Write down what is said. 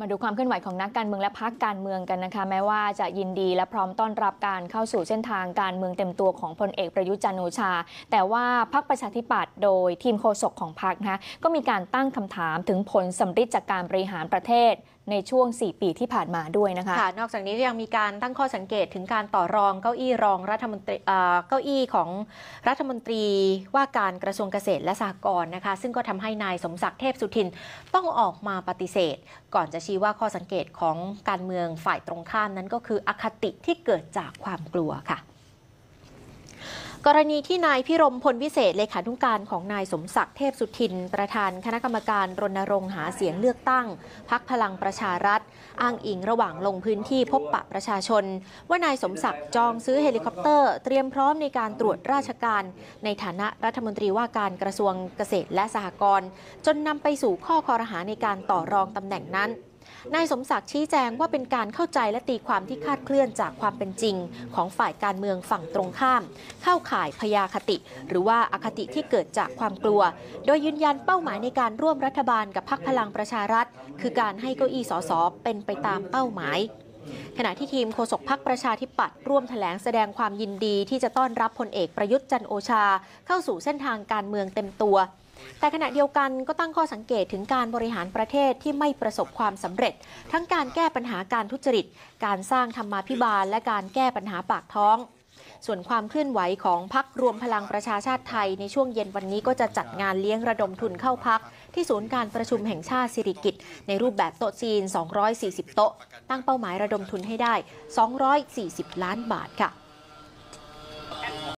มาดูความเคลื่อนไหวของนักการเมืองและพักการเมืองกันนะคะแม้ว่าจะยินดีและพร้อมต้อนรับการเข้าสู่เส้นทางการเมืองเต็มตัวของพลเอกประยุจันโอชา แต่ว่าพักประชาธิปัตย์โดยทีมโฆษกของพักนะก็มีการตั้งคำถามถึงผลสำมฤทธิ์จากการบริหารประเทศในช่วง 4 ปีที่ผ่านมาด้วยนะคะคะนอกจากนี้ยังมีการตั้งข้อสังเกตถึงการต่อรองเก้าอี้รองรัฐมนตรีเก้าอี้ของรัฐมนตรีว่าการกระทรวงเกษตรและสหกรณ์นะคะ ซึ่งก็ทำให้นายสมศักดิ์เทพสุทินต้องออกมาปฏิเสธ ก่อนจะชี้ว่าข้อสังเกตของการเมืองฝ่ายตรงข้าม นั้นก็คืออคติที่เกิดจากความกลัวค่ะกรณีที่นายพิรมพลวิเศษเลขานุการของนายสมศักดิ์เทพสุทิน ประธานคณะกรรมการรณรงค์หาเสียงเลือกตั้งพักพลังประชารัฐ อ้างอิงระหว่างลงพื้นที่พบปะประชาชน ว่านายสมศักดิ์จองซื้อเฮลิคอปเตอร์เตรียมพร้อม ในการตรวจราชการ ในฐานะรัฐมนตรีว่าการกระทรวงเกษตรและสหกรณ์จนนำไปสู่ข้อคอรหาในการต่อรองตำแหน่งนั้นนายสมศักดิ์ชี้แจงว่าเป็นการเข้าใจและตีความที่คาดเคลื่อนจากความเป็นจริง ของฝ่ายการเมืองฝั่งตรงข้าม เข้าข่ายพยาคติ หรือว่าอาคติที่เกิดจากความกลัว โดยยืนยันเป้าหมายในการร่วมรัฐบาลกับพรรคพลังประชารัฐ คือการให้เก้าอี้สสเป็นไปตามเป้าหมายขณะที่ทีมโฆษกพักประชาธิปัตย์ร่วมถแถลงแสดงความยินดีที่จะต้อนรับพลเอกประยุทธ์จันโอชา เข้าสู่เส้นทางการเมืองเต็มตัว แต่ขณะเดียวกันก็ตั้งข้อสังเกตถึงการบริหารประเทศที่ไม่ประสบความสำเร็จ ทั้งการแก้ปัญหาการทุจริต การสร้างธรรมาภิบาล และการแก้ปัญหาปากท้องส่วนความเคลื่อนไหวของพักรวมพลังประชาชาติไทยในช่วงเย็นวันนี้ก็จะจัดงานเลี้ยงระดมทุนเข้าพัก ที่ศูนย์การประชุมแห่งชาติสิริกิตในรูปแบบโต๊ะจีน 240 โต๊ะ ตั้งเป้าหมายระดมทุนให้ได้ 240 ล้านบาทค่ะ